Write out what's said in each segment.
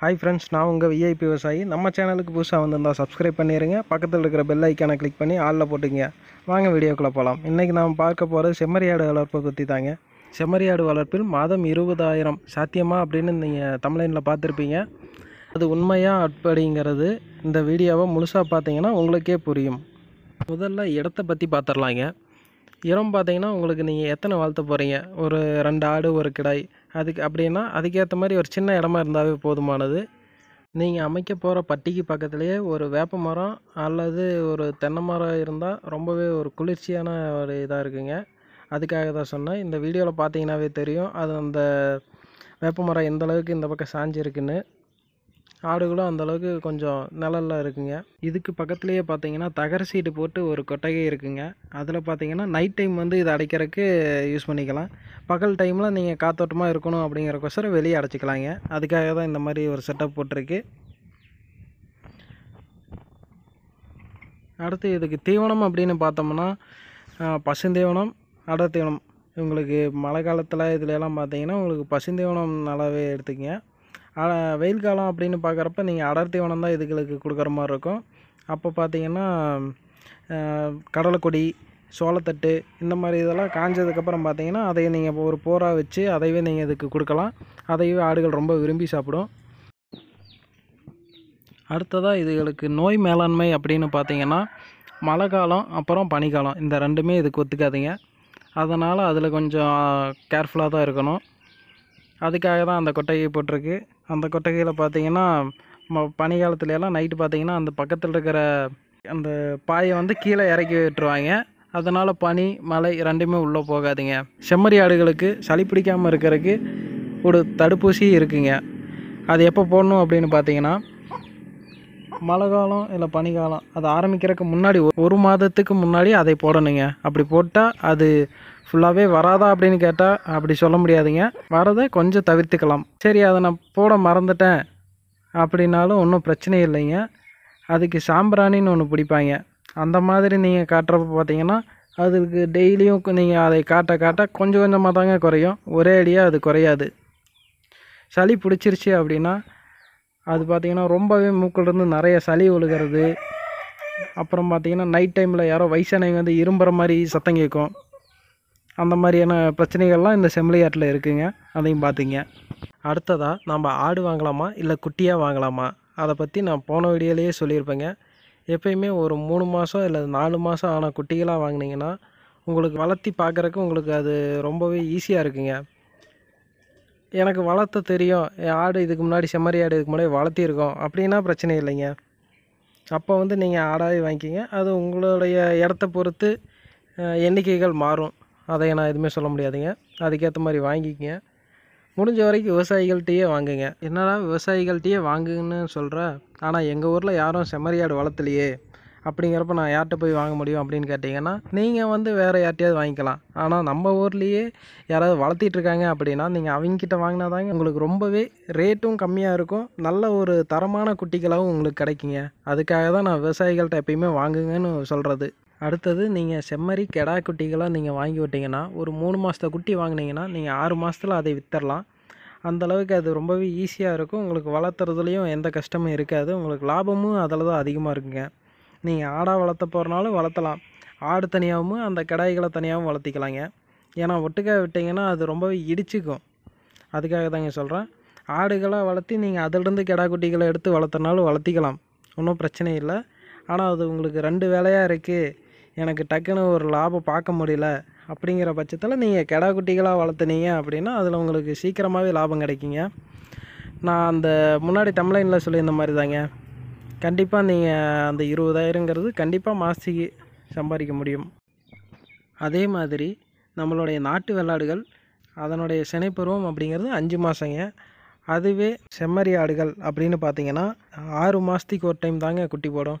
hi friends நான் உங்கள் VIP விவசாயி நம்ம சேனலுக்கு புதுசாக வந்திருந்தால் சப்ஸ்கிரைப் பண்ணிடுங்க பக்கத்தில் இருக்கிற பெல் ஐக்கானை கிளிக் பண்ணி ஆளில் போட்டுங்க வாங்க வீடியோக்குள்ளே போகலாம் இன்றைக்கி நாம் பார்க்க போகிற செம்மறியாடு வளர்ப்பை பற்றி தாங்க செம்மறியாடு வளர்ப்பில் மாதம் இருபதாயிரம் சாத்தியமாக அப்படின்னு நீங்கள் தமிழனில் பார்த்துருப்பீங்க அது உண்மையாக அப்படிங்கிறது இந்த வீடியோவை முழுசாக பார்த்தீங்கன்னா உங்களுக்கே புரியும் முதல்ல இடத்த பற்றி பார்த்துடலாங்க இடம் பார்த்தீங்கன்னா உங்களுக்கு நீங்கள் எத்தனை வளர்த்த போகிறீங்க ஒரு ரெண்டு ஆடு ஒரு கிடாய் அதுக்கு அப்படின்னா அதுக்கேற்ற மாதிரி ஒரு சின்ன இடமா இருந்தாவே போதுமானது நீங்கள் அமைக்க போகிற பட்டிக்கு பக்கத்துலேயே ஒரு வேப்ப மரம் அல்லது ஒரு தென்னை மரம் இருந்தால் ரொம்பவே ஒரு குளிர்ச்சியான ஒரு இதாக இருக்குங்க அதுக்காக தான் சொன்னேன் இந்த வீடியோவில் பார்த்தீங்கன்னாவே தெரியும் அது அந்த வேப்ப மரம் எந்தளவுக்கு இந்த பக்கம் சாஞ்சிருக்குன்னு ஆடுகளும் அந்தளவுக்கு கொஞ்சம் நிழல்ல இருக்குங்க இதுக்கு பக்கத்துலேயே பார்த்தீங்கன்னா தகர சீட்டு போட்டு ஒரு கொட்டகை இருக்குங்க அதில் பார்த்தீங்கன்னா நைட் டைம் வந்து இதை அடைக்கிறதுக்கு யூஸ் பண்ணிக்கலாம் பகல் டைமில் நீங்கள் காத்தோட்டமாக இருக்கணும் அப்படிங்கிறக்கோசரம் வெளியே அடைச்சிக்கலாங்க அதுக்காக தான் இந்த மாதிரி ஒரு செட்டப் போட்டிருக்கு அடுத்து இதுக்கு தீவனம் அப்படின்னு பார்த்தோம்னா பசுந்தீவனம் அடை தீவனம் உங்களுக்கு மழை காலத்தில் இதுலலாம் பார்த்தீங்கன்னா உங்களுக்கு பசுந்தீவனம் நல்லாவே எடுத்துக்கங்க ஆனால் வெயில் காலம் அப்படின்னு பார்க்குறப்ப நீங்கள் அடர்த்தி வனம் தான் இதுகளுக்கு கொடுக்குற மாதிரி இருக்கும் அப்போ பார்த்தீங்கன்னா கடலைக்கொடி சோளத்தட்டு இந்த மாதிரி இதெல்லாம் காஞ்சதுக்கப்புறம் பார்த்தீங்கன்னா அதையே நீங்கள் ஒரு போராக வச்சு அதையவே நீங்கள் இதுக்கு கொடுக்கலாம் அதையவே ஆடுகள் ரொம்ப விரும்பி சாப்பிடும் அடுத்ததாக இதுகளுக்கு நோய் மேலாண்மை அப்படின்னு பார்த்தீங்கன்னா மழை காலம் அப்புறம் பனிக்காலம் இந்த ரெண்டுமே இதுக்கு ஒத்துக்காதீங்க அதனால் அதில் கொஞ்சம் கேர்ஃபுல்லாக தான் இருக்கணும் அதுக்காக தான் அந்த கொட்டகை போட்டிருக்கு அந்த கொட்டகையில் பார்த்தீங்கன்னா பனி காலத்துலலாம் நைட்டு பார்த்தீங்கன்னா அந்த பக்கத்தில் இருக்கிற அந்த பாயை வந்து கீழே இறக்கி விட்டுருவாங்க அதனால் பனி மலை ரெண்டுமே உள்ளே போகாதுங்க செம்மறி ஆடுகளுக்கு சளி பிடிக்காமல் இருக்கிறதுக்கு ஒரு தடுப்பூசி இருக்குங்க அது எப்போ போடணும் அப்படின்னு பார்த்தீங்கன்னா மழை காலம் இல்லை பனிக்காலம் அது ஆரம்பிக்கிறதுக்கு முன்னாடி ஒரு மாதத்துக்கு முன்னாடி அதை போடணுங்க அப்படி போட்டால் அது ஃபுல்லாகவே வராதா அப்படின்னு கேட்டால் அப்படி சொல்ல முடியாதுங்க வரதை கொஞ்சம் தவிர்த்துக்கலாம் சரி அதை நான் போட மறந்துட்டேன் அப்படின்னாலும் ஒன்றும் பிரச்சனை இல்லைங்க அதுக்கு சாம்பிராணின்னு ஒன்று பிடிப்பாங்க அந்த மாதிரி நீங்கள் காட்டுறப்ப பார்த்தீங்கன்னா அதுக்கு டெய்லியும் நீங்கள் அதை காட்ட காட்ட கொஞ்சம் கொஞ்சமாக தாங்க குறையும் ஒரே அடியாக அது குறையாது சளி பிடிச்சிருச்சு அப்படின்னா அது பார்த்தீங்கன்னா ரொம்பவே இருந்து நிறைய சளி ஒழுகிறது அப்புறம் பார்த்திங்கன்னா நைட் டைமில் யாரோ வயசானவங்க வந்து இரும்புற மாதிரி சத்தம் கேட்கும் அந்த மாதிரியான பிரச்சனைகள்லாம் இந்த செம்மலை ஆட்டில் இருக்குதுங்க அதையும் பார்த்திங்க அடுத்ததாக நம்ம ஆடு வாங்கலாமா இல்லை குட்டியாக வாங்கலாமா அதை பற்றி நான் போன வீடியோலேயே சொல்லியிருப்பேங்க எப்பயுமே ஒரு மூணு மாதம் இல்லை நாலு மாதம் ஆன குட்டிகளாக வாங்கினீங்கன்னா உங்களுக்கு வளர்த்தி பார்க்குறக்கு உங்களுக்கு அது ரொம்பவே ஈஸியாக இருக்குங்க எனக்கு வளர்த்த தெரியும் ஆடு இதுக்கு முன்னாடி செம்மறி ஆடு இதுக்கு முன்னாடி வளர்த்திருக்கோம் அப்படின்னா பிரச்சனை இல்லைங்க அப்போ வந்து நீங்கள் ஆடாகவே வாங்கிக்கிங்க அது உங்களுடைய இடத்த பொறுத்து எண்ணிக்கைகள் மாறும் அதை நான் எதுவுமே சொல்ல முடியாதுங்க அதுக்கேற்ற மாதிரி வாங்கிக்கங்க முடிஞ்ச வரைக்கும் விவசாயிகள்கிட்டயே வாங்குங்க என்னடா விவசாயிகள்கிட்டயே வாங்குங்கன்னு சொல்கிற ஆனால் எங்கள் ஊரில் யாரும் செம்மறியாடு ஆடு வளர்த்தலையே அப்படிங்கிறப்ப நான் யார்கிட்ட போய் வாங்க முடியும் அப்படின்னு கேட்டிங்கன்னா நீங்கள் வந்து வேறு யார்ட்டையாவது வாங்கிக்கலாம் ஆனால் நம்ம ஊர்லேயே யாராவது வளர்த்திட்டு இருக்காங்க அப்படின்னா நீங்கள் அவங்கக்கிட்ட வாங்கினா தாங்க உங்களுக்கு ரொம்பவே ரேட்டும் கம்மியாக இருக்கும் நல்ல ஒரு தரமான குட்டிகளாகவும் உங்களுக்கு கிடைக்குங்க அதுக்காக தான் நான் விவசாயிகள்கிட்ட எப்பயுமே வாங்குங்கன்னு சொல்கிறது அடுத்தது நீங்கள் செம்மறி கெடா குட்டிகளாக நீங்கள் வாங்கி விட்டிங்கன்னா ஒரு மூணு மாதத்தை குட்டி வாங்கினீங்கன்னா நீங்கள் ஆறு மாதத்தில் அதை விற்றுடலாம் அந்தளவுக்கு அது ரொம்பவே ஈஸியாக இருக்கும் உங்களுக்கு வளர்த்துறதுலேயும் எந்த கஷ்டமும் இருக்காது உங்களுக்கு லாபமும் அதில் தான் அதிகமாக இருக்குங்க நீங்கள் ஆடாக வளர்த்த போகிறனாலும் வளர்த்தலாம் ஆடு தனியாகவும் அந்த கிடாய்களை தனியாகவும் வளர்த்திக்கலாங்க ஏன்னா ஒட்டுக்காக விட்டிங்கன்னா அது ரொம்பவே இடிச்சிக்கும் அதுக்காக தாங்க சொல்கிறேன் ஆடுகளாக வளர்த்தி நீங்கள் அதிலிருந்து கிடா குட்டிகளை எடுத்து வளர்த்தனாலும் வளர்த்திக்கலாம் ஒன்றும் பிரச்சனை இல்லை ஆனால் அது உங்களுக்கு ரெண்டு வேலையாக இருக்குது எனக்கு டக்குன்னு ஒரு லாபம் பார்க்க முடியல அப்படிங்கிற பட்சத்தில் நீங்கள் கிடா குட்டிகளாக வளர்த்துனீங்க அப்படின்னா அதில் உங்களுக்கு சீக்கிரமாகவே லாபம் கிடைக்குங்க நான் அந்த முன்னாடி தமிழ்லைனில் சொல்லியிருந்த மாதிரி தாங்க கண்டிப்பாக நீங்கள் அந்த இருபதாயிரங்கிறது கண்டிப்பாக மாசிக்கு சம்பாதிக்க முடியும் அதே மாதிரி நம்மளுடைய நாட்டு வெள்ளாடுகள் அதனுடைய சினைப்பருவம் அப்படிங்கிறது அஞ்சு மாதங்க அதுவே செம்மறி ஆடுகள் அப்படின்னு பார்த்தீங்கன்னா ஆறு மாதத்துக்கு ஒரு டைம் தாங்க குட்டி போடும்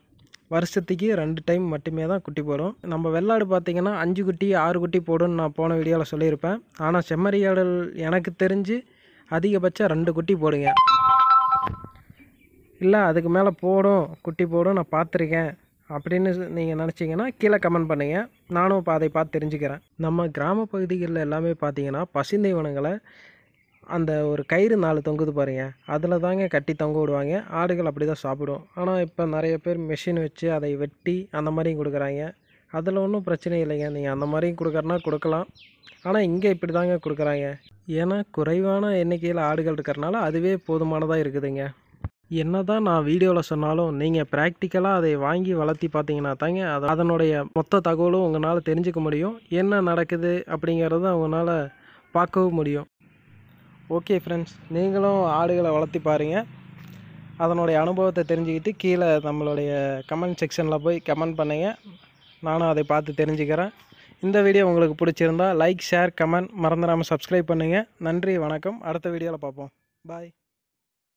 வருஷத்துக்கு ரெண்டு டைம் மட்டுமே தான் குட்டி போடும் நம்ம வெள்ளாடு பார்த்திங்கன்னா அஞ்சு குட்டி ஆறு குட்டி போடும்னு நான் போன வீடியோவில் சொல்லியிருப்பேன் ஆனால் செம்மறி ஆடல் எனக்கு தெரிஞ்சு அதிகபட்சம் ரெண்டு குட்டி போடுங்க இல்லை அதுக்கு மேலே போடும் குட்டி போடும் நான் பார்த்துருக்கேன் அப்படின்னு நீங்கள் நினச்சிங்கன்னா கீழே கமெண்ட் பண்ணுங்கள் நானும் இப்போ அதை பார்த்து தெரிஞ்சுக்கிறேன் நம்ம கிராம பகுதிகளில் எல்லாமே பார்த்தீங்கன்னா பசுந்தை வனங்களை அந்த ஒரு கயிறு நாலு தொங்குது பாருங்கள் அதில் தாங்க கட்டி தொங்க விடுவாங்க ஆடுகள் அப்படி தான் சாப்பிடும் ஆனால் இப்போ நிறைய பேர் மிஷின் வச்சு அதை வெட்டி அந்த மாதிரியும் கொடுக்குறாங்க அதில் ஒன்றும் பிரச்சனை இல்லைங்க நீங்கள் அந்த மாதிரியும் கொடுக்குறனா கொடுக்கலாம் ஆனால் இங்கே இப்படி தாங்க கொடுக்குறாங்க ஏன்னா குறைவான எண்ணிக்கையில் ஆடுகள் இருக்கிறனால அதுவே போதுமானதாக இருக்குதுங்க என்ன தான் நான் வீடியோவில் சொன்னாலும் நீங்கள் ப்ராக்டிக்கலாக அதை வாங்கி வளர்த்தி பார்த்தீங்கன்னா தாங்க அது அதனுடைய மொத்த தகவலும் உங்களால் தெரிஞ்சுக்க முடியும் என்ன நடக்குது அப்படிங்கிறத உங்களால் பார்க்கவும் முடியும் ஓகே ஃப்ரெண்ட்ஸ் நீங்களும் ஆடுகளை வளர்த்தி பாருங்கள் அதனுடைய அனுபவத்தை தெரிஞ்சுக்கிட்டு கீழே நம்மளுடைய கமெண்ட் செக்ஷனில் போய் கமெண்ட் பண்ணுங்கள் நானும் அதை பார்த்து தெரிஞ்சுக்கிறேன் இந்த வீடியோ உங்களுக்கு பிடிச்சிருந்தா லைக் ஷேர் கமெண்ட் மறந்துடாமல் சப்ஸ்கிரைப் பண்ணுங்கள் நன்றி வணக்கம் அடுத்த வீடியோவில் பார்ப்போம் பாய்